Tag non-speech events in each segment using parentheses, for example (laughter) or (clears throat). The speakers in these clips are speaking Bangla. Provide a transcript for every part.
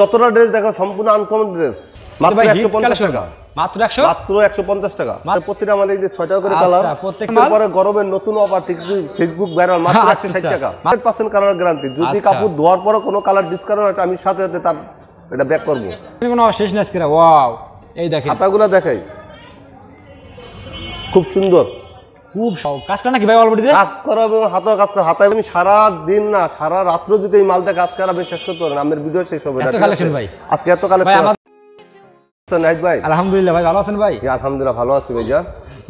যতটা ড্রেস দেখো সম্পূর্ণ আনকমন ড্রেস একশো পঞ্চাশ টাকা মাত্র একশো পঞ্চাশ টাকা প্রতিটা আমাদের আচ্ছা, কালার পরে নতুন অফার ফেসবুক আচ্ছা। ষাট টাকা পার্সেন্ট গ্যারান্টি যদি আচ্ছা। কাপড় ধোয়ার পরে কোনো কালার ডিসকাউন্ট আমি সাথে সাথে তার এটা ব্যাক করবো দেখাই খুব সুন্দর খুব শখ নাকি ভাই কাজ করাবো হাতে কাজ হাতে আমি না সারা রাত্র যদি এই মালটা কাজ করাবে শেষ করতে পারেন আমাদের ভিডিও শেষ হবে না ভাই আজকে এত কালেকশন ভাই আলহামদুলিল্লাহ ভাই ভালো আছেন ভাই আলহামদুলিল্লাহ ভালো আছি ভাইজান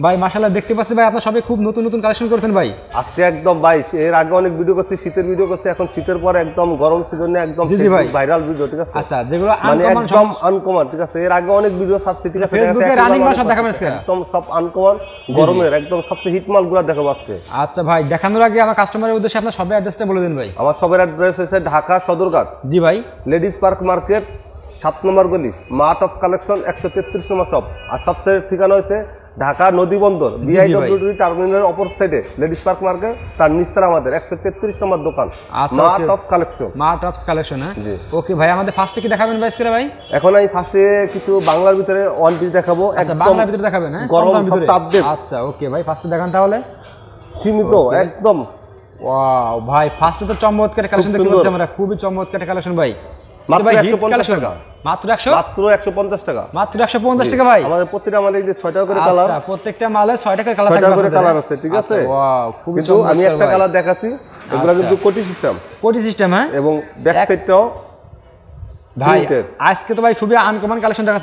ভাই মাসাল্লাহ দেখতে পাচ্ছি ভাই আপনার সবাই খুব নতুন নতুন কালেকশন করেছেন ভাই আজকে একদম ভাই এর আগে অনেক ভিডিও করছি শীতের ভিডিও করছি এখন শীতের পর একদম গরম সিজনে একদম ভাইরাল ভিডিও ঠিক আছে আচ্ছা যেগুলো মানে একদম আনকমন ঠিক আছে এর আগে অনেক ভিডিও ছাড়ছি ঠিক আছে একদম সব আনকমন গরমের একদম সবচেয়ে হিট মালগুলো দেখাবো আজকে আচ্ছা ভাই দেখানোর আগে আমার কাস্টমারের উদ্দেশ্যে আপনার সবাই অ্যাড্রেসটা বলে দিন ভাই আমার সবের অ্যাড্রেস হচ্ছে ঢাকা সদরঘাট জি ভাই লেডিস পার্ক মার্কেট সাত নম্বর গলি মার্ট অফ কালেকশন একশো তেত্রিশ নম্বর সব আর সবচেয়ে ঠিকানা হয়েছে ঢাকা নদীবন্দর বিআইডব্লিউডি টার্মিনালের অপর সাইডে লেডিস পার্ক মার্কেট তার নিচতলা আমাদের একশো তেত্রিশ নম্বর দোকান আচ্ছা, মা টপস কালেকশন মা টপস কালেকশন হ্যাঁ? জি ওকে ভাই আমাদের ফার্স্টে কি দেখাবেন ভাই ভাই এখন আমি ফার্স্টে কিছু বাংলার ভিতরে ওয়ান পিস দেখাবো আচ্ছা, একদম বাংলার ভিতরে দেখাবেন হ্যাঁ গরম সাবজেক্ট আচ্ছা ওকে ভাই ফার্স্টে দেখান তাহলে সীমিত একদম ওয়াও ভাই ফার্স্টে তো চমৎকার কালেকশন দেখতে আমরা খুবই চমৎকার কালেকশন ভাই আমি একটা কালার দেখাচ্ছি আচ্ছা। কিন্তু কোটি সিস্টেম কোটি সিস্টেম হ্যাঁ? ভাই আজকে তো ভাই কালেকশন ভাই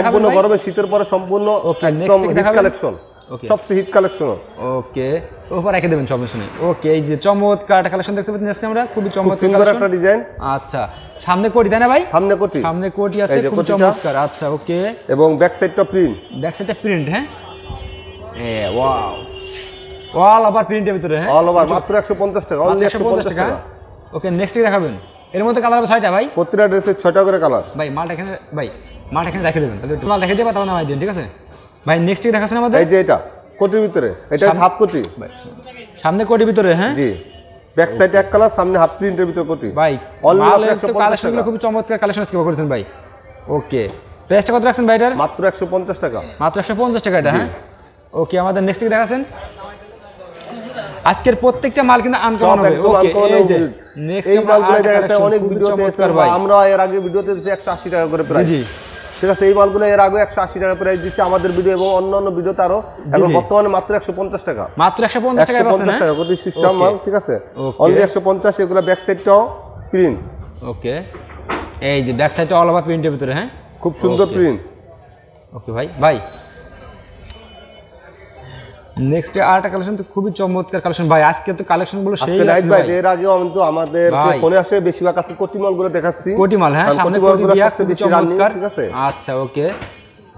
সম্পূর্ণ গরমে শীতের পরে সম্পূর্ণ কালেকশন সবচেয়ে হিট কালেকশন ওকে ওপর দেবেন ওকে এই যে চমৎকার কালেকশন দেখতে আমরা খুবই চমৎকার আচ্ছা, সামনে কোটি না ভাই সামনে কোটি সামনে কোটি আছে চমৎকার আচ্ছা ওকে এবং প্রিন্টের হ্যাঁ? ভিতরে অল হ্যাঁ? মাত্র টাকা টাকা ওকে নেক্সট দেখাবেন এর মধ্যে কালার ছয়টা ভাই প্রতিটা ছয়টা করে কালার ভাই এখানে ভাই এখানে দেবেন তাহলে দিন ঠিক আছে ভাই নেক্সট কি দেখাচ্ছেন আমাদের এই যে এটা কোটির ভিতরে এটা হাফ কোটি সামনে কোটির ভিতরে হ্যাঁ জি ব্যাক সাইড এক কালার সামনে হাফ প্রিন্টের ভিতরে কোটি ভাই অল অনলি 150 কালেকশনগুলো খুব চমৎকার কালেকশন আজকে করেছেন ভাই ওকে প্রাইসটা কত রাখছেন ভাই এটার মাত্র 150 টাকা মাত্র 150 টাকা এটা হ্যাঁ ওকে আমাদের নেক্সট কি দেখাচ্ছেন আজকের প্রত্যেকটা মাল কিন্তু আনকমন হবে ওকে এই যে নেক্সট মালগুলো দেখাচ্ছে অনেক ভিডিওতে এসে আমরা এর আগে ভিডিওতে 180 টাকা করে প্রাইস জি ঠিক আছে এই মালগুলো এর আগে একশো আশি টাকা প্রাইস দিচ্ছে আমাদের ভিডিও এবং অন্য অন্য ভিডিওতে আরো এখন বর্তমানে মাত্র একশো পঞ্চাশ টাকা মাত্র একশো পঞ্চাশ টাকা পঞ্চাশ হ্যাঁ? টাকা প্রতি সিস্টেম মাল ঠিক আছে অনলি একশো পঞ্চাশ এগুলো ব্যাক সাইডটাও প্রিন্ট ওকে এই যে ব্যাক সাইডটা অল ওভার প্রিন্টের ভিতরে হ্যাঁ খুব সুন্দর প্রিন্ট ওকে ভাই ভাই নেক্সট আরেকটা কালেকশন তো খুবই চমৎকার কালেকশন ভাই আজকে তো কালেকশন গুলো সেই রাইট ভাই এর আগে আমি তো আমাদের ফোনে আসে বেশিরভাগ আজকে কোটিমাল গুলো দেখাচ্ছি কোটিমাল হ্যাঁ কোটিমাল গুলো বেশি রানি ঠিক আছে আচ্ছা ওকে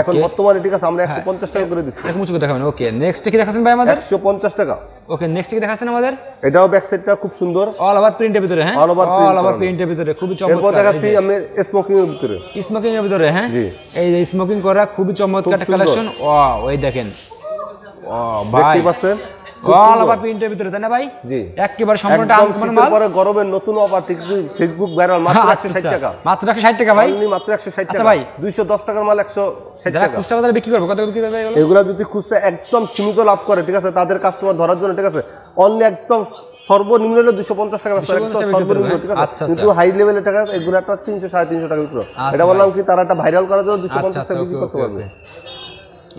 এখন বর্তমানে ঠিক আছে আমরা 150 হ্যাঁ। পঞ্চাশ টাকা করে দিচ্ছি একটু দেখাবেন ওকে নেক্সট কি দেখাচ্ছেন ভাই আমাদের 150 টাকা ওকে নেক্সট কি দেখাচ্ছেন আমাদের এটাও ব্যাক সাইডটা খুব সুন্দর অল ওভার প্রিন্টের ভিতরে হ্যাঁ অল ওভার অল ওভার প্রিন্টের ভিতরে খুবই চমৎকার এরপর দেখাচ্ছি আমি স্মোকিং এর ভিতরে স্মোকিং এর ভিতরে হ্যাঁ জি এই যে স্মোকিং করা খুবই চমৎকার একটা কালেকশন ওয়াও এই দেখেন ওয়াও ভাই দেখতে পাচ্ছেন অল আচ্ছা, আচ্ছা। আচ্ছা, যদি খুচরা একদম সীমিত লাভ করে ঠিক আছে তাদের কাস্টমার ধরার জন্য ঠিক আছে অনলি একদম সর্বনিম্ন হলো দুশো পঞ্চাশ টাকা একদম সর্বনিম্ন ঠিক আছে কিন্তু হাই লেভেলের টাকা এগুলো একটা তিনশো সাড়ে তিনশো টাকা বিক্রি এটা বললাম কি তারা একটা ভাইরাল করার জন্য দুশো পঞ্চাশ টাকা বিক্রি করতে পারবে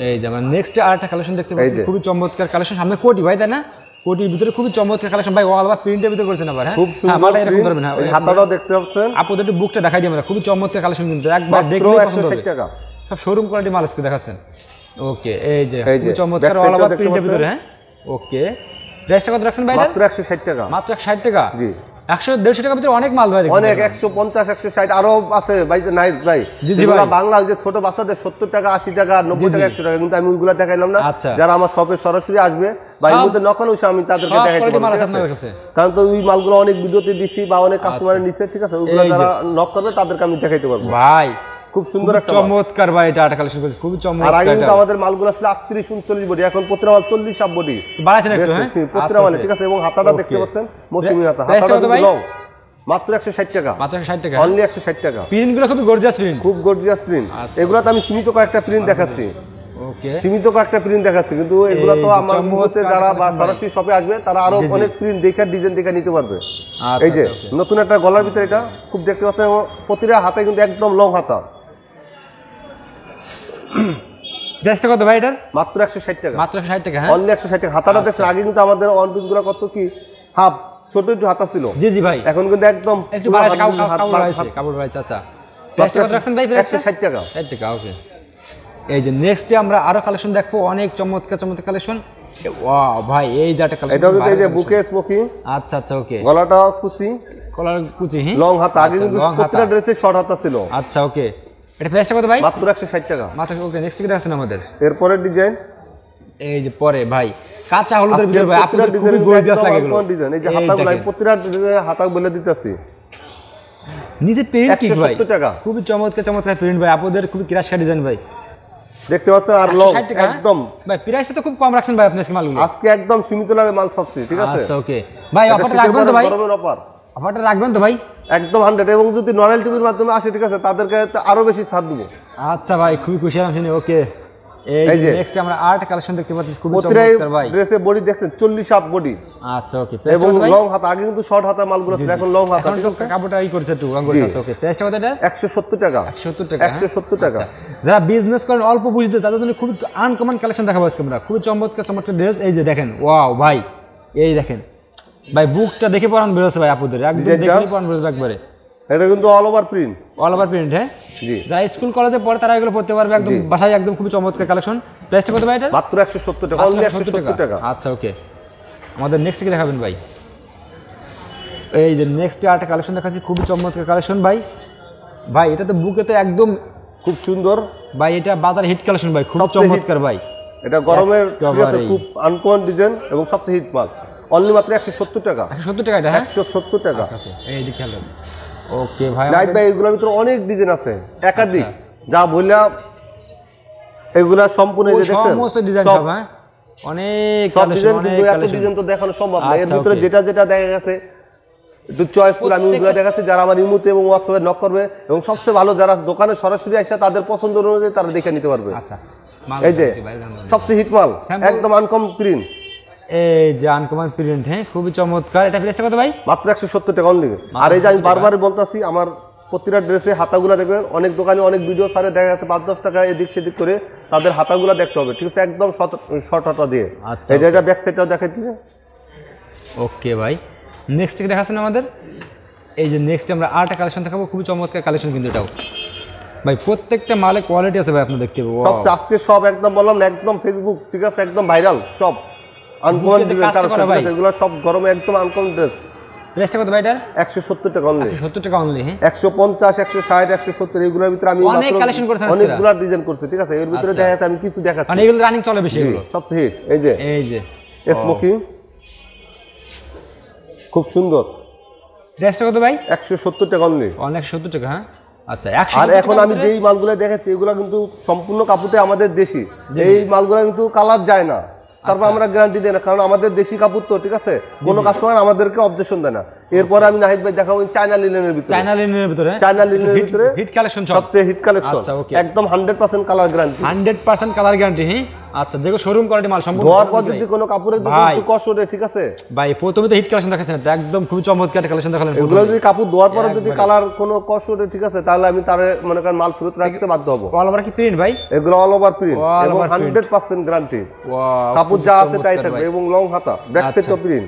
এই যে আমরা নেক্সট আরেকটা কালেকশন দেখতে পাচ্ছি খুবই চমৎকার কালেকশন সামনে কোটি ভাই তাই না কোটির ভিতরে খুবই চমৎকার কালেকশন ভাই ওয়াল বা প্রিন্টের ভিতরে করেছেন আবার হ্যাঁ? খুব হ্যাঁ, সুন্দর এরকম ধরবেন হ্যাঁ হাতাটাও দেখতে পাচ্ছেন আপনাদের একটু বুকটা দেখাই দিই আমরা খুবই চমৎকার কালেকশন কিন্তু একবার দেখলে পছন্দ হবে সব শোরুম কোয়ালিটি মাল আজকে দেখাচ্ছেন ওকে এই যে খুব চমৎকার ওয়াল বা প্রিন্টের ভিতরে হ্যাঁ ওকে প্রাইসটা কত রাখছেন ভাই মাত্র ষাট টাকা মাত্র ষাট টাকা জি একশো দেড়শো টাকার ভিতরে অনেক মাল ভাই অনেক একশো পঞ্চাশ একশো ষাট আরো আছে ভাই নাই ভাই বাংলা যে ছোট বাচ্চাদের সত্তর টাকা আশি টাকা নব্বই টাকা একশো টাকা কিন্তু আমি ওইগুলা দেখাইলাম না আচ্ছা। যারা আমার শপে সরাসরি আসবে বা মধ্যে নকল হয়েছে আমি তাদেরকে দেখাইতে পারবো কারণ তো ওই মালগুলো অনেক ভিডিওতে দিছি বা অনেক কাস্টমারের আচ্ছা। নিচে ঠিক আছে ওইগুলো যারা নক করবে তাদেরকে আমি দেখাইতে পারবো ভাই খুব সুন্দর একটা চমৎকার ভাই এটা আটা কালেকশন করেছে খুব চমৎকার আর আগে কিন্তু আমাদের মালগুলো ছিল 38 39 বডি এখন প্রতিটা 40 সাব বডি বাড়াছেন একটু হ্যাঁ প্রতিটা আচ্ছা, আচ্ছা। ঠিক আছে এবং হাতাটা দেখতে পাচ্ছেন মৌসুমী হাতা হাতাটা কিন্তু লং মাত্র 160 টাকা মাত্র 160 টাকা অনলি 160 টাকা প্রিন্ট গুলো খুব গর্জিয়াস প্রিন্ট খুব গর্জিয়াস প্রিন্ট এগুলাতে আমি সীমিত কয়েকটা প্রিন্ট আচ্ছা, দেখাচ্ছি সীমিত কয়েকটা প্রিন্ট দেখাচ্ছি কিন্তু এগুলো তো আমার মুহূর্তে যারা বা সরাসরি শপে আসবে তারা আরো অনেক প্রিন্ট দেখে ডিজাইন দেখে নিতে পারবে এই যে নতুন একটা গলার ভিতরে এটা খুব দেখতে পাচ্ছেন প্রতিটা হাতে কিন্তু একদম লং হাতা দেশটা (clears throat) কত ভাই এটার মাত্র একশো ষাট টাকা মাত্র একশো ষাট টাকা অনলি হ্যাঁ? একশো ষাট টাকা হাতাটা দেখছেন আচ্ছা। আগে কিন্তু আমাদের ওয়ান পিস কত কি হাফ ছোট একটু হাতা ছিল জি জি ভাই এখন কিন্তু একদম কাপড় আচ্ছা। ভাই চাচা এই যে নেক্সটে আমরা আরো কালেকশন দেখবো অনেক চমৎকার চমৎকার কালেকশন ওয়াও ভাই এই যে একটা কালেকশন কিন্তু এই যে বুকে স্মোকি আচ্ছা আচ্ছা ওকে গলাটা কুচি গলার কুচি লং হাতা আগে আচ্ছা, কিন্তু প্রত্যেকটা ড্রেসে শর্ট হাতা ছিল আচ্ছা ওকে এটা প্রাইসটা কত ভাই মাত্র একশো টাকা মাত্র ওকে নেক্সট কি দেখাচ্ছেন আমাদের এরপরের ডিজাইন এই যে পরে ভাই কাঁচা হলুদের ভিতর ভাই আপনার ডিজাইন গর্জিয়াস লাগে এগুলো ডিজাইন এই যে হাতাগুলো আমি প্রতিটা ডিজাইন বলে দিতেছি নিজে প্রিন্ট কি ভাই 70 টাকা খুবই চমৎকার চমৎকার প্রিন্ট ভাই আপনাদের খুবই ক্রাশ ডিজাইন ভাই দেখতে পাচ্ছেন আর লং একদম ভাই প্রাইসটা তো খুব কম রাখছেন ভাই আপনি আজকে মালগুলো আজকে একদম সীমিত লাগে মাল সবচেয়ে ঠিক আছে আচ্ছা ওকে ভাই অফারটা রাখবেন তো ভাই অফারটা রাখবেন তো ভাই একদম হান্ড্রেড এবং যদি নরেল টিভির মাধ্যমে আসে ঠিক আছে তাদেরকে আরো বেশি ছাড় দেবো আচ্ছা ভাই খুবই খুশি আমি শুনি ওকে খুবই চমৎকার আচ্ছা, টাকা টাকা হ্যাঁ? আচ্ছা। যারা বিজনেস অল্প তাদের কালেকশন দেখাবো আমরা খুবই চমৎকার চমৎকার ড্রেস এই যে দেখেন ওয়াও ভাই এই দেখেন ভাই বুকটা দেখে পড়ান বেরোছে ভাই আপুদের একদম দেখে একবারে এটা কিন্তু all over print all over print হ্যাঁ জি যারা স্কুল কলেজে পড়ে তারা এগুলো পড়তে পারবে একদম একদম খুব চমৎকার কালেকশন প্রাইসটা কত ভাই এটা মাত্র 170 টাকা অনলি 170 টাকা আচ্ছা ওকে আমাদের নেক্সট কি দেখাবেন ভাই এই যে নেক্সট একটা কালেকশন দেখাচ্ছি খুবই চমৎকার কালেকশন ভাই ভাই এটা তো বুকে তো একদম খুব সুন্দর ভাই এটা বাজার হিট কালেকশন ভাই খুব চমৎকার ভাই এটা গরমের ঠিক খুব আনকোয়ান ডিজাইন এবং সবচেয়ে হিট মাল অনলি মাত্র একশো সত্তর টাকা একশো সত্তর টাকা ওকে হ্যাঁ? আচ্ছা, আচ্ছা, ভাই নাইট ভাই এগুলোর ভিতরে অনেক ডিজাইন আছে একাধিক আচ্ছা। যা বললাম এগুলা সম্পূর্ণ দেখছেন ডিজাইন হ্যাঁ? অনেক সব ডিজাইন কিন্তু এত ডিজাইন তো দেখানো সম্ভব না এর ভিতরে যেটা যেটা দেখা গেছে একটু চয়েসফুল আমি ওগুলো দেখাচ্ছি যারা আমার ইমুতে এবং হোয়াটসঅ্যাপে নক করবে এবং সবচেয়ে ভালো যারা দোকানে সরাসরি আসে তাদের পছন্দ অনুযায়ী তারা দেখে নিতে পারবে এই যে সবচেয়ে হিট মাল একদম আনকম প্রিন্ট এই যে আনকমন প্রিন্ট হ্যাঁ খুবই চমৎকার এটা প্রাইসটা কত ভাই মাত্র একশো সত্তর টাকা অনলি আর এই যে আমি বারবার বলতাছি আমার প্রতিটা ড্রেসে হাতাগুলা দেখবেন অনেক দোকানে অনেক ভিডিও সারে দেখা যাচ্ছে পাঁচ দশ টাকা এদিক সেদিক করে তাদের হাতাগুলা দেখতে হবে ঠিক আছে একদম শর্ট হাতা দিয়ে আচ্ছা, এটা এটা ব্যাক সাইডটাও দেখাই দিচ্ছে ওকে ভাই নেক্সট দেখাচ্ছেন আমাদের এই যে নেক্সট আমরা আরেকটা কালেকশন দেখাবো খুবই চমৎকার কালেকশন কিন্তু এটাও ভাই প্রত্যেকটা মালে কোয়ালিটি আছে ভাই আপনি দেখতে পাবো আজকে সব একদম বললাম একদম ফেসবুক ঠিক আছে একদম ভাইরাল সব আনকমন সব গরমে একদম আনকমন ড্রেস হ্যাঁ। আচ্ছা। মানে খুব সুন্দর ভাই টাকা হ্যাঁ? আচ্ছা, আর এখন আমি যেই মালগুলো দেখেছি এগুলা কিন্তু সম্পূর্ণ কাপড়তে আমাদের দেশি এই মালগুলো কিন্তু কালার যায় না তারপর আচ্ছা। আমরা গ্যারান্টি দিই না কারণ আমাদের দেশি কাপড় তো ঠিক আছে কোনো কাস্টমার আমাদেরকে অবজেকশন দেয় না এরপরে আমি নাহিদ ভাই দেখাবো চায়না লিনেনের ভিতরে চায়না লিনেনের ভিতরে চায়না লিনেনের ভিতরে হিট কালেকশন সবচেয়ে হিট কালেকশন আচ্ছা, একদম 100% কালার গ্যারান্টি 100% কালার গ্যারান্টি হ্যাঁ আচ্ছা দেখো শোরুম কোয়ালিটি মাল সম্পূর্ণ ধোয়ার পর যদি কোনো কাপড়ে যদি একটু কষ্ট হয় ঠিক আছে ভাই প্রথমে তো হিট কালেকশন দেখাচ্ছেন একদম খুব চমৎকার একটা কালেকশন দেখালেন এগুলো যদি কাপড় ধোয়ার পর হ্যাঁ, যদি কালার কোনো কষ্ট হয় ঠিক আছে তাহলে আমি তারে মনে করেন মাল ফেরত রাখতে বাধ্য হব অল ওভার কি প্রিন্ট ভাই এগুলো অল ওভার প্রিন্ট এবং 100% গ্যারান্টি ওয়াও কাপড় যা আছে তাই থাকবে এবং লং হাতা ব্যাক সেট প্রিন্ট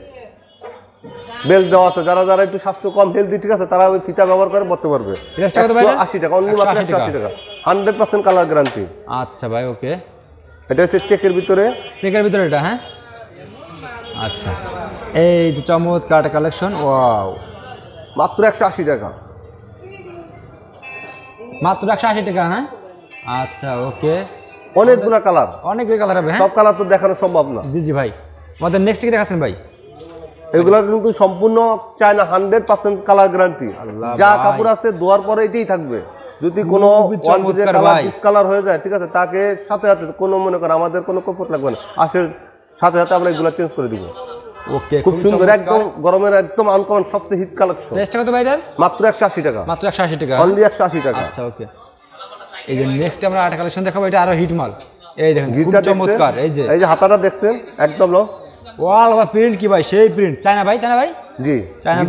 বেল্ট দেওয়া আছে যারা যারা একটু স্বাস্থ্য কম হেলদি ঠিক আছে তারা ওই ফিতা ব্যবহার করে পড়তে পারবে আশি টাকা অনলি মাত্র একশো আশি টাকা হান্ড্রেড পার্সেন্ট কালার গ্যারান্টি আচ্ছা ভাই ওকে এটা হচ্ছে চেকের ভিতরে চেকের ভিতরে এটা হ্যাঁ আচ্ছা এই যে চমৎকার কালেকশন ওয়াও মাত্র একশো আশি টাকা মাত্র একশো আশি টাকা হ্যাঁ আচ্ছা ওকে অনেকগুলো কালার অনেকগুলো কালার হবে হ্যাঁ? সব কালার তো দেখানো সম্ভব না জি জি ভাই আমাদের নেক্সট কি দেখাচ্ছেন ভাই এগুলো কিন্তু সম্পূর্ণ না হান্ড্রেড পার্সেন্ট কালার গ্যারান্টি যা কাপড় আছে দোয়ার পরে এটাই থাকবে যদি কোনো কালার হয়ে যায় ঠিক আছে তাকে সাথে সাথে কোনো মনে করে আমাদের কোনো কফত লাগবে না আসের সাথে সাথে আমরা এগুলো চেঞ্জ করে দিব ওকে খুব সুন্দর একদম গরমের একদম আনকমন সবচেয়ে হিট কালেকশন নেক্সট কত ভাই মাত্র 180 টাকা মাত্র 180 টাকা অনলি 180 টাকা আচ্ছা ওকে এই যে নেক্সট আমরা কালেকশন দেখাবো এটা আরো হিট মাল এই দেখেন খুব চমৎকার এই যে এই যে হাতাটা দেখছেন একদম লো ওয়াল বা প্রিন্ট কি ভাই সেই প্রিন্ট চায়না ভাই চায়না ভাই জি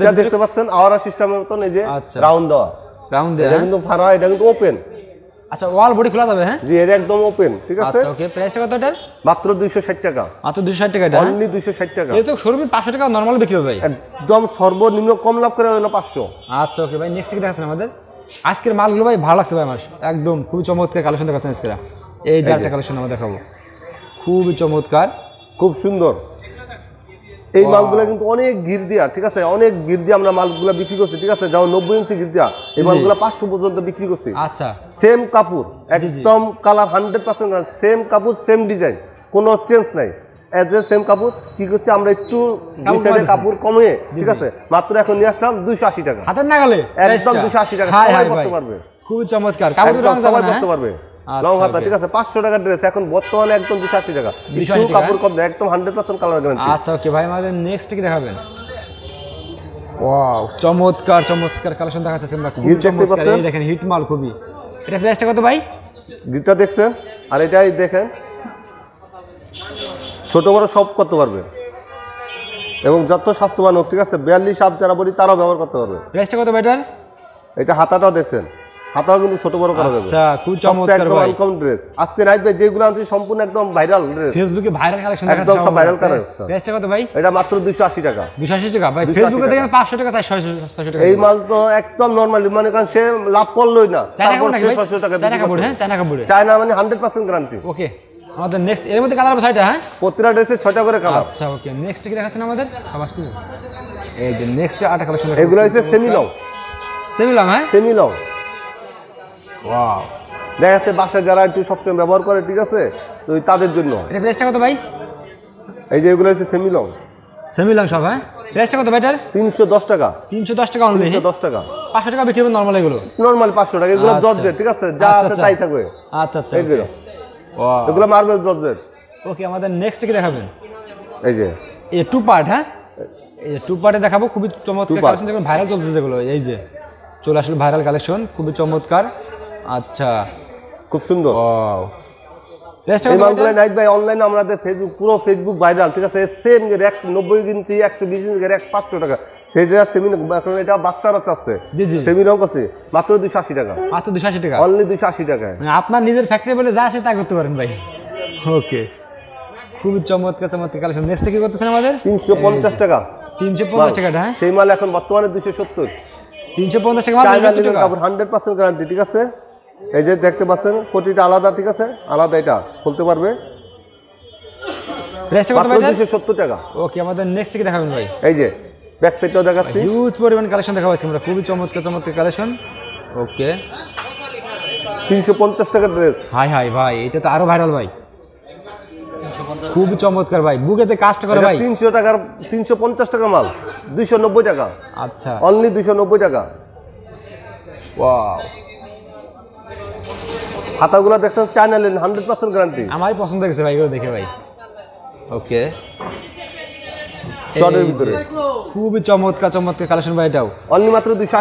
এটা দেখতে পাচ্ছেন আওরা সিস্টেমের মতন এই যে আচ্ছা। রাউন্ড দেওয়া রাউন্ড দেওয়া এটা হ্যাঁ? কিন্তু ফারা এটা কিন্তু ওপেন আচ্ছা ওয়াল বডি খোলা যাবে হ্যাঁ জি এটা একদম ওপেন ঠিক আছে আচ্ছা, ওকে প্রাইসটা কত এটার মাত্র 260 টাকা মাত্র 260 টাকা এটা অনলি হ্যাঁ? 260 টাকা এটা তো শোরুমে 500 টাকা নরমাল বিক্রি হবে ভাই একদম সর্বনিম্ন কম লাভ করে হলো 500 আচ্ছা ওকে ভাই নেক্সট কি দেখাচ্ছেন আমাদের আজকের মালগুলো ভাই ভালো লাগছে ভাই আমার একদম খুব চমৎকার কালেকশন দেখাচ্ছেন আজকে এই যে একটা কালেকশন আমরা দেখাবো খুব চমৎকার খুব সুন্দর এই মালগুলা কিন্তু অনেক গির দিয়া ঠিক আছে অনেক গির দিয়ে আমরা মালগুলা বিক্রি করছি ঠিক আছে যাও নব্বই ইঞ্চি গির দিয়া এই মালগুলা পাঁচশো পর্যন্ত বিক্রি করছি আচ্ছা সেম কাপড় একদম কালার হান্ড্রেড পার্সেন্ট সেম কাপড় সেম ডিজাইন কোনো চেঞ্জ নাই এজ এ সেম কাপড় কি করছি আমরা একটু দুই সাইডে কাপড় কমিয়ে ঠিক আছে মাত্র এখন নিয়ে আসলাম দুইশো আশি টাকা হাতের নাগালে একদম দুশো আশি টাকা সবাই করতে পারবে খুবই চমৎকার সবাই হ্যাঁ? করতে পারবে আর এটাই ছোট বড় সব করতে পারবে এবং যত স্বাস্থ্যবান হোক ঠিক আছে বিয়াল্লিশ আপ যারা বলি তারাও ব্যবহার করতে পারবে এটা হাতাটাও দেখছেন হাতাও কিন্তু ছোট বড় করা যাবে আচ্ছা ড্রেস আজকে রাইত ভাই যেগুলো আনছি সম্পূর্ণ একদম ভাইরাল ড্রেস ফেসবুকে ভাইরাল কালেকশন একদম সব ভাইরাল কারা হচ্ছে প্রাইসটা কত ভাই এটা মাত্র 280 টাকা 280 টাকা ভাই ফেসবুকে দেখেন 500 টাকা 600 টাকা এই মাল তো একদম নরমালি মানে কারণ সে লাভ করলই না তারপর 600 টাকা চায়না কাপড় হ্যাঁ চায়না কাপড় চায়না মানে 100% গ্যারান্টি ওকে আমাদের নেক্সট এর মধ্যে কালার ছয়টা হ্যাঁ প্রতিটা ড্রেসে ছয়টা করে কালার আচ্ছা ওকে নেক্সট কি দেখাচ্ছেন আমাদের আবার এই যে নেক্সট আটা কালেকশন এগুলো হচ্ছে সেমি লং সেমি লং হ্যাঁ সেমি লং দেখা যাচ্ছে বাসায় যারা একটু সবসময় ব্যবহার করে ঠিক আছে তো তাদের জন্য কত ভাই এই যে এগুলো সব হ্যাঁ কত টাকা টাকা টাকা পাঁচশো টাকা বিক্রি করবেন এগুলো পাঁচশো টাকা এগুলো জর্জের আচ্ছা। ঠিক আছে যা আছে আচ্ছা, তাই আচ্ছা। থাকবে আচ্ছা আচ্ছা এগুলো এগুলো মার্বেল ওকে আমাদের নেক্সট কি দেখাবেন এই যে এ টু পার্ট হ্যাঁ এই টু পার্টে দেখাবো খুবই চমৎকার কালেকশন যেগুলো ভাইরাল চলছে যেগুলো এই যে চলে আসলে ভাইরাল কালেকশন খুবই চমৎকার আচ্ছা খুব সুন্দর ফেসবুক পুরো ফেসবুক ভাইরাল নব্বই একশো বিশ পাঁচশো টাকা বাচ্চারা আশি টাকা মানে আপনার নিজের ফ্যাক্টরি বলে করতে পারেন ভাই ওকে খুবই চমৎকার চমৎকার কি করতেছেন আমাদের তিনশো পঞ্চাশ টাকা তিনশো পঞ্চাশ হ্যাঁ? সেই মাল এখন বর্তমানে দুশো সত্তর তিনশো পঞ্চাশ টাকা হান্ড্রেড পার্সেন্ট গ্যারান্টি ঠিক আছে এই যে দেখতে পাচ্ছেন প্রতিটা আলাদা ঠিক আছে আলাদা এটা খুলতে পারবে তো আরো ভাইরাল ভাই চমৎকার ভাই বুকেতে কাজটা করে ভাই তিনশো টাকার তিনশো পঞ্চাশ টাকা মাল দুইশো নব্বই টাকা আচ্ছা অনলি দুইশো নব্বই টাকা হাতাগুলো দেখছেন চায়না লেন হান্ড্রেড পার্সেন্ট গ্যারান্টি আমার পছন্দ হয়েছে ভাই দেখে ভাই ওকে ভিতরে খুবই কালেকশন ভাই এটাও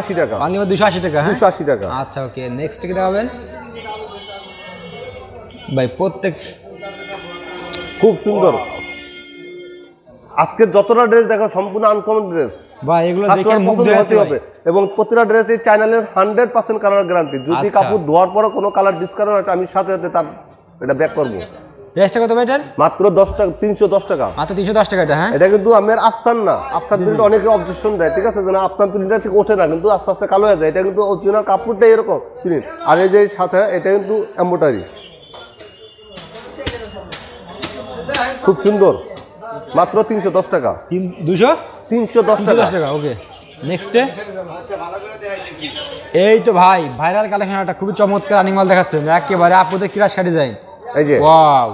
আশি টাকা আশি টাকা হ্যাঁ? আশি টাকা আচ্ছা ওকে নেক্সট ভাই প্রত্যেক খুব সুন্দর আজকে যতটা ড্রেস দেখো সম্পূর্ণ আনকমন ড্রেস ভাই এগুলো দেখে পছন্দ হতে হবে এবং প্রতিটা ড্রেসে চ্যানেলের হান্ড্রেড পার্সেন্ট কালার গ্যারান্টি যদি আচ্ছা। কাপড় ধোয়ার পরে কোনো কালার ডিসকালার হয় আমি সাথে সাথে তার এটা ব্যাক করবো প্রাইসটা কত ভাই মাত্র 10 টাকা 310 টাকা মাত্র 310 টাকা এটা হ্যাঁ এটা কিন্তু আমার আফসান না আফসান প্রিন্ট অনেকে অবজেকশন দেয় ঠিক আছে যেন আফসান প্রিন্টটা ঠিক ওঠে না কিন্তু আস্তে আস্তে কালো হয়ে যায় এটা কিন্তু অরিজিনাল কাপড়টাই এরকম প্রিন্ট আর এই যে সাথে এটা কিন্তু এমব্রয়ডারি খুব সুন্দর মাত্র তিনশো দশ টাকা দুইশো তিনশো দশ টাকা ওকে নেক্সটে এই তো ভাই ভাইরাল কালেকশন একটা খুবই চমৎকার আনিমাল দেখাচ্ছেন একেবারে আপুদের কিরা শাড়ি যায় এই যে ওয়াও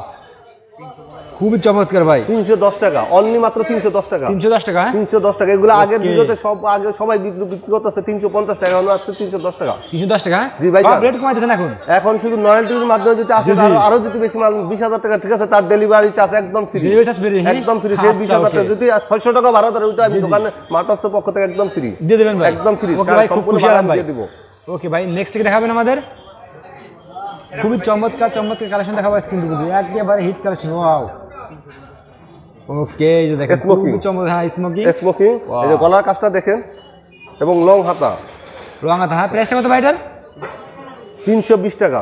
খুবই চমৎকার ভাই তিনশো দশ টাকা অনলি মাত্র তিনশো দশ টাকা তিনশো দশ টাকা হ্যাঁ? তিনশো দশ টাকা এগুলো আগের ভিডিওতে সব আগে সবাই বিক্রি বিক্রি করতেছে তিনশো পঞ্চাশ টাকা এখন আসছে তিনশো দশ টাকা তিনশো দশ টাকা হ্যাঁ? জি ভাই রেট কমাইতেছেন এখন এখন শুধু নয়ালটির মাধ্যমে যদি আসে আরো যদি বেশি মাল বিশ হাজার টাকা ঠিক আছে তার ডেলিভারি চার্জ একদম ফ্রি হ্যাঁ? একদম ফ্রি সে আচ্ছা, বিশ হাজার টাকা যদি ছয়শো টাকা ভাড়া ধরে ওইটা আমি দোকানে মার্টার্সের পক্ষ থেকে একদম ফ্রি দিয়ে দেবেন একদম ফ্রি সম্পূর্ণ ভাড়া দিয়ে দিব ওকে ভাই নেক্সট কি দেখাবেন আমাদের খুবই চমৎকার চমৎকার কালেকশন দেখাবো কিন্তু একেবারে হিট কালেকশন ওয়াও ওকে এই যে দেখেন স্মোকিং হ্যাঁ স্মোকিং স্মোকিং এই যে গলার দেখেন এবং লং হাতা লং হাতা হ্যাঁ প্রাইসটা কত তিনশো টাকা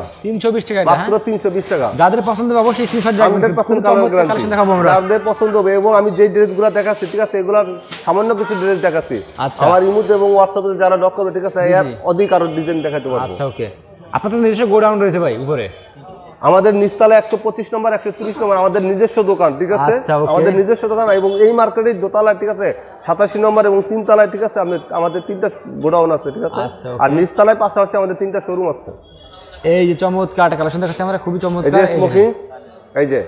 টাকা মাত্র হ্যাঁ? টাকা যাদের পছন্দ হবে অবশ্যই কালার গ্যারান্টি দেখাবো আমরা যাদের পছন্দ হবে এবং আমি যে ড্রেসগুলো দেখাচ্ছি ঠিক আছে এগুলার সামান্য কিছু ড্রেস দেখাচ্ছি আচ্ছা। আমার ইমুতে এবং হোয়াটসঅ্যাপে যারা নক করবে ঠিক আছে এর অধিক আরো ডিজাইন দেখাতে পারবো আচ্ছা ওকে আপনাদের নিজস্ব গোডাউন রয়েছে ভাই উপরে আমাদের নিস্তালা একশো পঁচিশ নম্বর একশো ত্রিশ নম্বর আমাদের নিজস্ব দোকান ঠিক আছে আচ্ছা, আমাদের নিজস্ব দোকান এবং এই মার্কেটের দোতলা ঠিক আছে সাতাশি নম্বর এবং তিনতলায় ঠিক আছে আমাদের তিনটা গোডাউন আছে ঠিক আছে আচ্ছা, আর নিস্তালায় পাশাপাশি আমাদের তিনটা শোরুম আছে এই যে চমৎকার কালেকশন দেখাচ্ছি আমরা খুবই চমৎকার স্মোকিং এই যে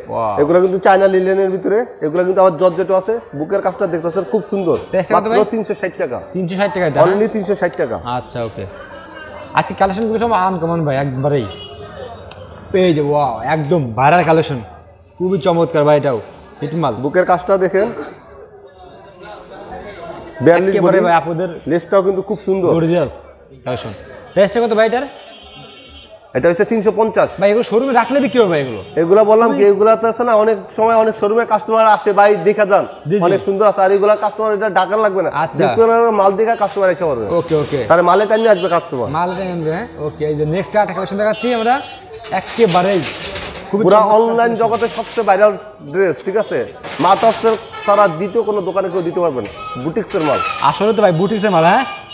এগুলো কিন্তু চায়না লিলেনের ভিতরে এগুলো কিন্তু আবার জর্জেটও আছে বুকের কাজটা দেখতেছেন খুব সুন্দর মাত্র তিনশো ষাট টাকা তিনশো ষাট টাকা অনলি তিনশো ষাট টাকা আচ্ছা ওকে আজকে কালেকশন কালেকশনগুলো সব আনকমন ভাই একবারেই পেয়ে যাবো একদম ভাড়ার কালেকশন খুবই চমৎকার ভাই এটাও হিটমাল বুকের কাজটা দেখেন ভাই আপনাদের লেসটাও কিন্তু খুব সুন্দর কালেকশন প্রাইসটা কত ভাই এটার এটা হচ্ছে তিনশো পঞ্চাশ ভাই এগুলো শোরুমে রাখলে বিক্রি হবে এগুলো এগুলো বললাম কি তো আছে না অনেক সময় অনেক শোরুমে কাস্টমার আসে ভাই দেখা যান অনেক সুন্দর আছে আর এগুলো কাস্টমার এটা ডাকার লাগবে না আচ্ছা। মাল দেখা কাস্টমার এসে ওকে ওকে তাহলে মালে টাইম আসবে কাস্টমার মালে টাইম আসবে হ্যাঁ? ওকে এই যে নেক্সট কালেকশন দেখাচ্ছি আমরা একেবারেই পুরা অনলাইন জগতে সবচেয়ে ভাইরাল ড্রেস ঠিক আছে মাটসের সারা দ্বিতীয় কোনো দোকানে কেউ দিতে পারবেন বুটিক্সের মাল আসলে তো ভাই বুটিক্সের মাল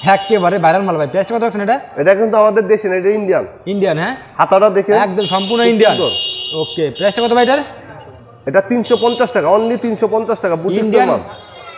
হ্যাঁ একেবারে ভাইরাল মাল ভাই প্রাইস কথা রাখছেন এটা এটা কিন্তু আমাদের দেশে না এটা ইন্ডিয়ান ইন্ডিয়ান হ্যাঁ হাতাটা দেখে একদম সম্পূর্ণ ইন্ডিয়ান ওকে প্রাইসটা কত ভাই এটা এটা তিনশো পঞ্চাশ টাকা অনলি তিনশো পঞ্চাশ টাকা বুটিক্সের মাল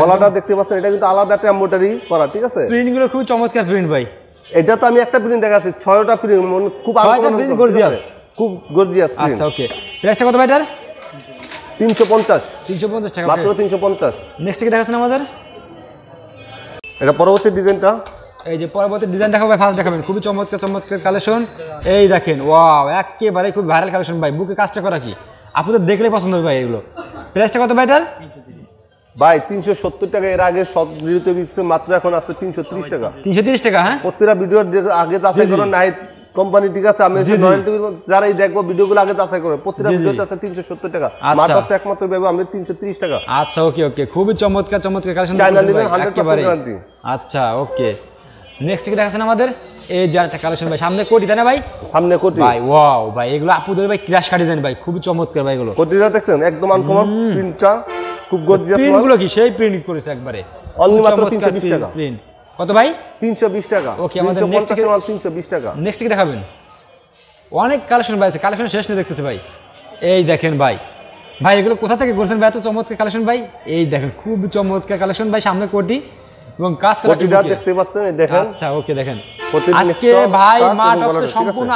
গলাটা দেখতে পাচ্ছেন এটা কিন্তু আলাদা একটা টেম্বোটারি করা ঠিক আছে প্রিন্ট গুলো খুবই চমৎকার প্রিন্ট ভাই এটা তো আমি একটা প্রিন্ট দেখাচ্ছি ছয়টা প্রিন্ট খুব প্রিন্ট গর্জি আছে খুব গর্জি আছে প্রিন্ট আচ্ছা ওকে প্রাইসটা কত ভাই এটার 350 350 টাকা মাত্র 350 নেক্সট কি দেখাছেন আমাদের এটা পরবর্তী ডিজাইনটা এই যে পরবর্তী ডিজাইন দেখাবো ফার্স্ট দেখাবেন খুবই চমৎকার চমৎকার কালেকশন এই দেখেন ওয়াও একেবারে খুব ভাইরাল কালেকশন ভাই বুকে কাজটা করা কি আপনাদের দেখলে পছন্দ হবে ভাই এগুলো প্রাইসটা কত ভাই এটার ভাই তিনশো সত্তর টাকা এর আগে নিরুত বিক্সের মাত্র এখন আছে তিনশো ত্রিশ টাকা তিনশো ত্রিশ টাকা হ্যাঁ প্রত্যেকটা ভিডিও আগে যাচাই করো নাই কোম্পানি ঠিক আছে আমি যারা এই দেখবো ভিডিও গুলো আগে যাচাই করো প্রতিটা ভিডিও আছে তিনশো সত্তর টাকা আচ্ছা। মাত্র আছে একমাত্র ব্যবহার আমি তিনশো ত্রিশ টাকা আচ্ছা ওকে ওকে খুবই চমৎকার চমৎকার আচ্ছা ওকে নেক্সট কি দেখাচ্ছেন আমাদের এই যে একটা কালেকশন ভাই সামনে কোটি তাই না ভাই সামনে কোটি ভাই ওয়াও ভাই এগুলো আপু দই ভাই ক্রাশ কাটি দেন ভাই খুবই চমৎকার ভাই এগুলো কোটি দা দেখছেন একদম আনকমন প্রিন্টটা খুব গর্জিয়াস প্রিন্টগুলো কি সেই প্রিন্ট করেছে একবারে অনলি মাত্র 320 টাকা প্রিন্ট কত ভাই 320 টাকা ওকে আমাদের নেক্সট কি মাল 320 টাকা নেক্সট কি দেখাবেন অনেক কালেকশন ভাই আছে কালেকশন শেষ নেই দেখতেছে ভাই এই দেখেন ভাই ভাই এগুলো কোথা থেকে করছেন ভাই এত চমৎকার কালেকশন ভাই এই দেখেন খুব চমৎকার কালেকশন ভাই সামনে কোটি এবং কাজ করা দেখতে পাচ্ছেন দেখেন আচ্ছা ওকে দেখেন আজকে ভাই মাঠ সম্পূর্ণ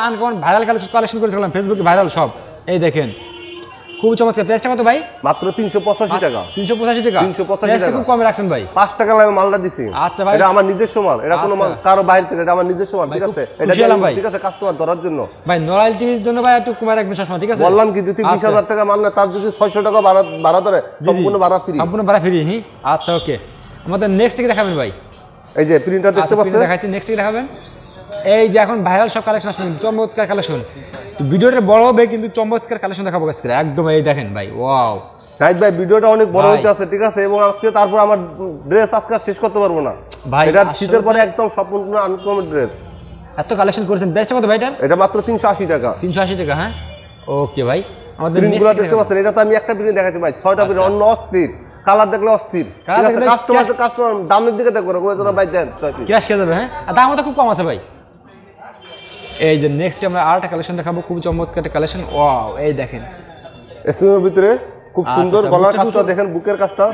ভাইরাল কালেকশন করেছিলাম ফেসবুকে ভাইরাল সব এই দেখেন খুব চমৎকার প্রাইসটা কত ভাই মাত্র 385 টাকা 385 টাকা 385 টাকা রাখছেন ভাই 5 টাকা লাগে মালটা দিছি আচ্ছা ভাই এটা আমার নিজস্ব মাল এটা কোনো আচ্ছা। কারো বাইরে থেকে এটা আমার নিজস্ব মাল ঠিক আছে এটা দিলাম ভাই ঠিক আছে কাস্টমার ধরার জন্য ভাই নরাইল টিভির জন্য ভাই একটু কমে রাখবেন ঠিক আছে বললাম কি যদি 20000 আচ্ছা। টাকা মাল না তার যদি 600 টাকা ভাড়া ভাড়া ধরে সম্পূর্ণ ভাড়া ফ্রি সম্পূর্ণ ভাড়া ফ্রি আচ্ছা ওকে আমাদের নেক্সট কি দেখাবেন ভাই এই যে প্রিন্টটা দেখতে আচ্ছা, পাচ্ছেন দেখাচ্ছি নেক্সট কি দেখাবেন এই যে এখন ভাইরাল সব কালেকশন আসলে চমৎকার কালেকশন ভিডিওটা বড় হবে কিন্তু চমৎকার কালেকশন দেখাবো আজকে একদম এই দেখেন ভাই ওয়াও রাইট ভাই ভিডিওটা অনেক বড় হইতে আছে ঠিক আছে এবং আজকে তারপর আমার ড্রেস আজকে শেষ করতে পারবো না ভাই এটা শীতের পরে একদম সম্পূর্ণ আনকমন ড্রেস এত কালেকশন করেছেন বেস্ট কত ভাই এটা মাত্র 380 টাকা 380 টাকা হ্যাঁ ওকে ভাই আমাদের প্রিন্টগুলো দেখতে পাচ্ছেন এটা তো আমি একটা প্রিন্ট দেখাচ্ছি ভাই 6টা প্রিন্ট আচ্ছা। অন্য অস্থির কালার দেখলে অস্থির কাস্টমার কাস্টমার দামের দিকে দেখো ওরকম যেন ভাই দেন ক্যাশ খেয়ে হ্যাঁ দামও তো খুব কম আছে ভাই এই যে নেক্সট আমরা আরেকটা কালেকশন দেখাবো খুব চমৎকার একটা কালেকশন ওয়াও এই দেখেন এসএমের ভিতরে খুব আচ্ছা, সুন্দর আচ্ছা, গলার কাজটা দেখেন বুকের কাজটা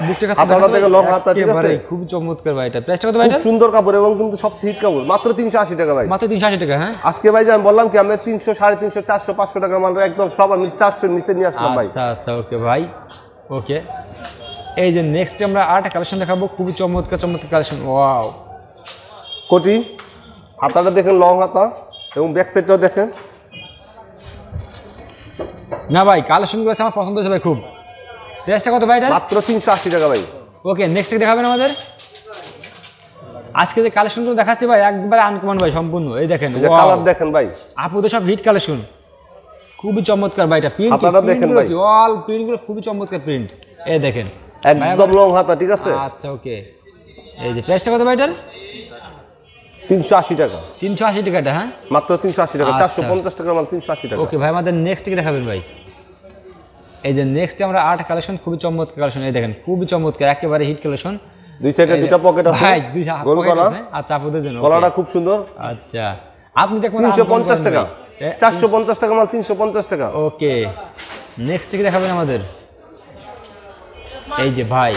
আপনারা দেখে লং হাতটা ঠিক আছে খুব চমৎকার ভাই এটা প্রাইসটা কত ভাই খুব সুন্দর কাপড় এবং কিন্তু সব সিট কাপড় মাত্র 380 টাকা ভাই মাত্র 380 টাকা হ্যাঁ আজকে ভাই জান বললাম কি আমি 300 350 400 500 টাকা মাল একদম সব আমি 400 নিচে নিয়ে আসলাম আচ্ছা, ভাই আচ্ছা আচ্ছা ওকে ভাই ওকে এই যে নেক্সট আমরা আরেকটা কালেকশন দেখাবো খুবই চমৎকার চমৎকার কালেকশন ওয়াও কোটি হাতাটা দেখেন লং হাতা এবং ব্যাক সাইডটাও দেখেন না ভাই কালেকশনগুলো আমার পছন্দ হয়েছে ভাই খুব ড্রেসটা কত ভাই এটা মাত্র তিনশো আশি টাকা ভাই ওকে নেক্সট দেখাবেন আমাদের আজকে যে কালেকশনগুলো দেখাচ্ছি ভাই একবারে আনকমন ভাই সম্পূর্ণ এই দেখেন কালার দেখেন ভাই আপু তো সব হিট কালেকশন খুবই চমৎকার ভাই এটা প্রিন্ট দেখেন ভাই অল প্রিন্টগুলো খুবই চমৎকার প্রিন্ট এই দেখেন একদম লং হাতা ঠিক আছে আচ্ছা ওকে এই যে প্রাইসটা কত ভাই 380 তিনশো আশি টাকা তিনশো আশি টাকাটা হ্যাঁ মাত্র তিনশো আশি টাকা আচ্ছা। চারশো পঞ্চাশ টাকা মাত্র তিনশো আশি টাকা ওকে ভাই আমাদের নেক্সট কি দেখাবেন ভাই এই যে নেক্সট আমরা আর্ট কালেকশন খুবই চমৎকার কালেকশন এই দেখেন খুবই চমৎকার একেবারে হিট কালেকশন দুই সাইডে দুটো পকেট আছে ভাই দুই গোল কলা আচ্ছা আপুদের জন্য কলাটা খুব সুন্দর আচ্ছা আপনি দেখুন 350 টাকা 450 টাকা মাল 350 টাকা ওকে নেক্সট কি দেখাবেন আমাদের এই যে ভাই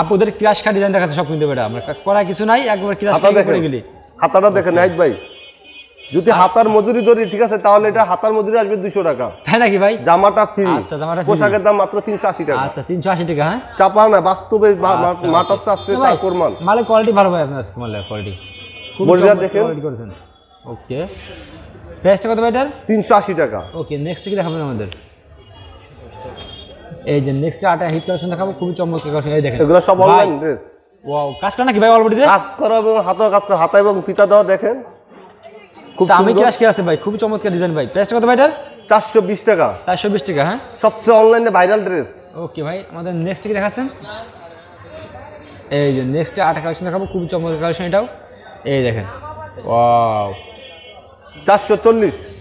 আপুদের ক্রাশ কাট ডিজাইন দেখাতে সব কিন্তু বেটা আমরা করা কিছু নাই একবার ক্রাশ কাট করে গেলি হাতাটা দেখেন নাইট ভাই যদি হাতার মজুরি ধরি ঠিক আছে তাহলে এটা হাতার মজুরি আসবে দুশো টাকা তাই নাকি ভাই জামাটা ফ্রি আচ্ছা, পোশাকের দাম মাত্র তিনশো আশি টাকা আচ্ছা তিনশো আশি টাকা হ্যাঁ চাপা না বাস্তবে মাটার আসতে আচ্ছা, আচ্ছা। তার কোরমান মালের কোয়ালিটি ভালো ভাই আপনার মালের কোয়ালিটি বডিটা দেখেন ওকে প্রাইসটা কত ভাই এটার তিনশো আশি টাকা ওকে নেক্সট কি দেখাবেন আমাদের এই যে নেক্সট আটা হিট কালেকশন দেখাবো খুবই চমৎকার এই দেখেন এগুলো সব অনলাইন ড্রেস ওয়াও কাজ করা নাকি ভাই অলরেডি কাজ করা এবং হাতে কাজ করা হাতা এবং ফিতা দাও দেখেন খুব আমি ক্যাশ কি আছে ভাই খুবই চমৎকার ডিজাইন ভাই প্রাইসটা কত ভাই এটার 420 টাকা 420 টাকা হ্যাঁ সবচেয়ে অনলাইনে ভাইরাল ড্রেস ওকে ভাই আমাদের নেক্সট কি দেখাচ্ছেন এই যে নেক্সট আটা কালেকশন দেখাবো খুবই চমৎকার কালেকশন এটাও এই দেখেন ওয়াও 440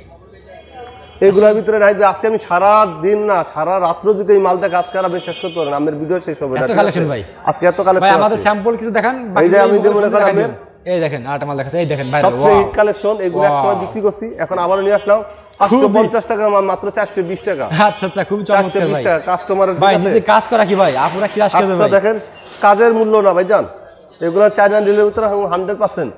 এগুলোর ভিতরে নাই আজকে আমি সারা দিন না সারা রাত্র যদি এই মালটা কাজ করা আমি শেষ করতে পারেন আমার ভিডিও শেষ হবে না আজকে এত কালে ভাই আমাদের স্যাম্পল কিছু দেখান এই যে আমি যে মনে করেন আমি এই দেখেন আট মাল দেখাচ্ছি এই দেখেন ভাই সবচেয়ে হিট কালেকশন এগুলো একসময় বিক্রি করছি এখন আবারও নিয়ে আসলাম টাকা মাত্র টাকা আচ্ছা আচ্ছা খুব চমৎকার টাকা কাস্টমারের ভাই কাজ করা কি ভাই আপনারা কি দেখেন কাজের মূল্য না ভাই জান এগুলো চাইনা ডেলিভারি হান্ড্রেড পার্সেন্ট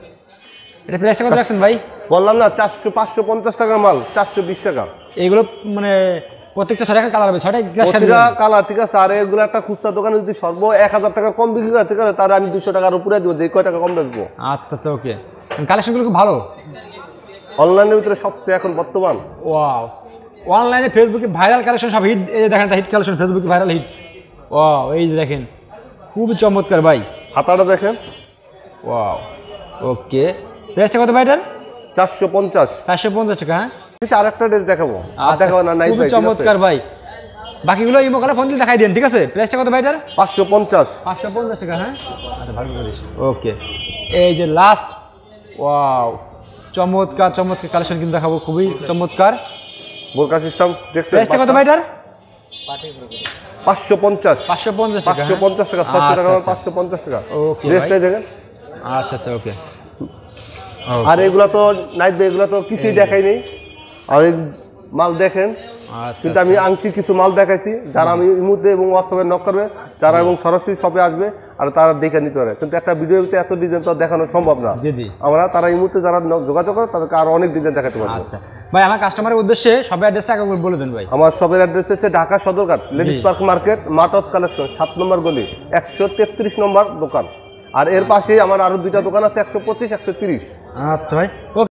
এটা প্রাইসটা কত রাখছেন ভাই বললাম না চারশো পাঁচশো পঞ্চাশ টাকার মাল চারশো বিশ টাকা এগুলো মানে প্রত্যেকটা ছয়টা কালার হবে ছয়টা প্রতিটা কালার ঠিক আছে আর এগুলো একটা খুচরা দোকানে যদি সর্ব এক হাজার টাকা কম বিক্রি করতে পারে তাহলে আমি দুশো টাকার উপরে দেবো যে কয় টাকা কম রাখবো আচ্ছা আচ্ছা ওকে কালেকশনগুলো খুব ভালো অনলাইনের ভিতরে সবচেয়ে এখন বর্তমান ওয়াও অনলাইনে ফেসবুকে ভাইরাল কালেকশন সব হিট এই দেখেন হিট কালেকশন ফেসবুকে ভাইরাল হিট ওয়াও এই যে দেখেন খুবই চমৎকার ভাই হাতাটা দেখেন ওয়াও ওকে ড্রেসটা কত ভাই এটার চারশো পঞ্চাশ চারশো পঞ্চাশ টাকা হ্যাঁ? আচ্ছা, আর একটা ড্রেস দেখাবো আর দেখাবো না নাই ভাই চমৎকার ভাই বাকিগুলো ইমো কালে ফোন দিয়ে দেখাই দেন ঠিক আছে প্রাইসটা কত ভাই এটার পাঁচশো পঞ্চাশ পাঁচশো পঞ্চাশ টাকা হ্যাঁ আচ্ছা ভালো করিস ওকে এই যে লাস্ট ওয়াও চমৎকার চমৎকার কালেকশন কিন্তু দেখাবো খুবই চমৎকার বোরকা সিস্টেম দেখছেন প্রাইসটা কত ভাই এটার পাঁচশো পঞ্চাশ পাঁচশো পঞ্চাশ হ্যাঁ? পাঁচশো পঞ্চাশ টাকা ছশো টাকা আচ্ছা, আচ্ছা। পাঁচশো পঞ্চাশ টাকা ড্রেসটাই দেখেন আচ্ছা আচ্ছা ওকে আর এগুলো তো নাই এগুলো তো কিছুই দেখায়নি আর মাল দেখেন আচ্ছা, কিন্তু আমি আচ্ছা। আংশিক কিছু মাল দেখাইছি যারা আমি মুহূর্তে এবং হোয়াটসঅ্যাপে নক করবে যারা এবং সরাসরি শপে আসবে আর তারা দেখে নিতে পারে কিন্তু একটা ভিডিওতে এত ডিজাইন তো দেখানো সম্ভব না আমরা তারা এই মুহূর্তে যারা যোগাযোগ করে তাদেরকে আরো অনেক ডিজাইন দেখাতে পারবো আচ্ছা। ভাই আমার কাস্টমারের উদ্দেশ্যে শপের অ্যাড্রেসটা আগে বলে দেন ভাই আমার শপের অ্যাড্রেস হচ্ছে Dhaka Sadarghat ladies park market মাটস কালেকশন সাত নম্বর গলি একশো তেত্রিশ নম্বর দোকান আর এর পাশে আমার আরো দুইটা দোকান আছে একশো পঁচিশ একশো তিরিশ আচ্ছা ভাই